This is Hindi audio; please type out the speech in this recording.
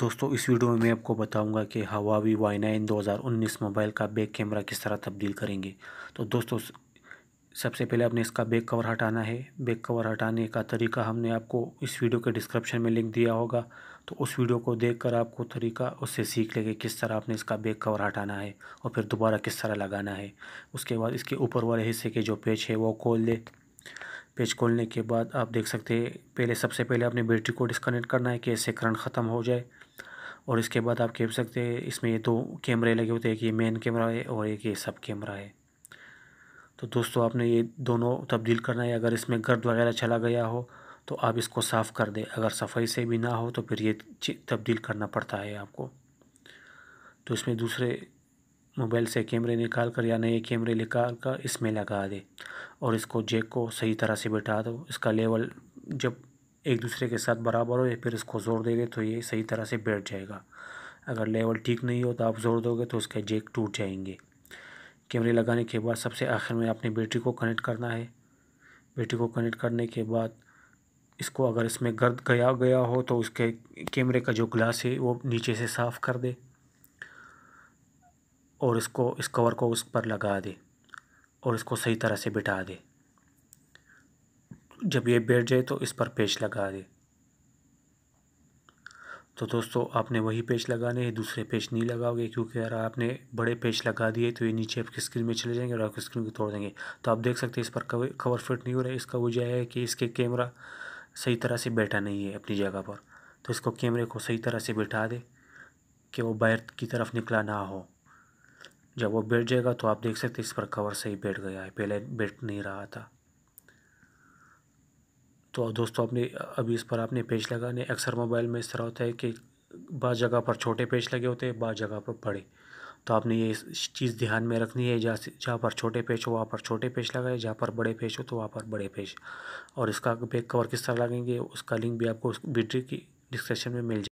दोस्तों इस वीडियो में मैं आपको बताऊंगा कि हवावी वाई नाइन दो मोबाइल का बैक कैमरा किस तरह तब्दील करेंगे तो दोस्तों सबसे पहले आपने इसका बैक कवर हटाना है बैक कवर हटाने का तरीका हमने आपको इस वीडियो के डिस्क्रिप्शन में लिंक दिया होगा तो उस वीडियो को देखकर आपको तरीका उससे सीख लेंगे किस तरह आपने इसका बैक कवर हटाना है और फिर दोबारा किस तरह लगाना है उसके बाद इसके ऊपर वाले हिस्से के जो पेज है वो खोल दे पेज खोलने के बाद आप देख सकते हैं पहले सबसे पहले अपनी बैटरी को डिसकनेक्ट करना है कि इससे करंट ख़त्म हो जाए और इसके बाद आप कह सकते हैं इसमें दो कैमरे लगे होते हैं एक ये मेन कैमरा है और एक ये सब कैमरा है तो दोस्तों आपने ये दोनों तब्दील करना है अगर इसमें गर्द वगैरह चला गया हो तो आप इसको साफ़ कर दें अगर सफाई से भी ना हो तो फिर ये तब्दील करना पड़ता है आपको तो इसमें दूसरे मोबाइल से कैमरे निकाल कर या नए कैमरे निकाल कर इसमें लगा दे और इसको जैक को सही तरह से बैठा दो इसका लेवल जब एक दूसरे के साथ बराबर हो या फिर इसको जोर देंगे तो ये सही तरह से बैठ जाएगा अगर लेवल ठीक नहीं हो तो आप जोर दोगे तो उसके जैक टूट जाएंगे कैमरे लगाने के बाद सबसे आखिर में आपने बैटरी को कनेक्ट करना है बैटरी को कनेक्ट करने के बाद इसको अगर इसमें गर्द गया गया हो तो उसके कैमरे का जो ग्लास है वो नीचे से साफ़ कर दे और इसको इस कवर को उस पर लगा दे और इसको सही तरह से बिठा दे जब ये बैठ जाए तो इस पर पेच लगा दे तो दोस्तों आपने वही पेच लगाने हैं दूसरे पेच नहीं लगाओगे क्योंकि अगर आपने बड़े पेच लगा दिए तो ये नीचे आपकी स्क्रीन में चले जाएंगे और आपकी स्क्रीन को तोड़ देंगे तो आप देख सकते हैं इस पर कवर कवर फिट नहीं हो रहा है इसका वजह है कि इसके कैमरा सही तरह से बैठा नहीं है अपनी जगह पर तो इसको कैमरे को सही तरह से बैठा दे कि वो बाहर की तरफ निकला ना हो जब वो बैठ जाएगा तो आप देख सकते इस पर कवर सही बैठ गया है पहले बैठ नहीं रहा था तो दोस्तों आपने अभी इस पर आपने पेज लगाने अक्सर मोबाइल में इस तरह होता है कि बाद जगह पर छोटे पेज लगे होते हैं बाद जगह पर बड़े तो आपने ये चीज़ ध्यान में रखनी है जहाँ जहाँ पर छोटे पेज हो वहाँ पर छोटे पेज लगाए जहाँ पर बड़े पेज हो तो वहाँ पर बड़े पेज और इसका बैक कवर किस तरह लगेंगे उसका लिंक भी आपको उस वीडियो की डिस्क्रिप्शन में मिल जाए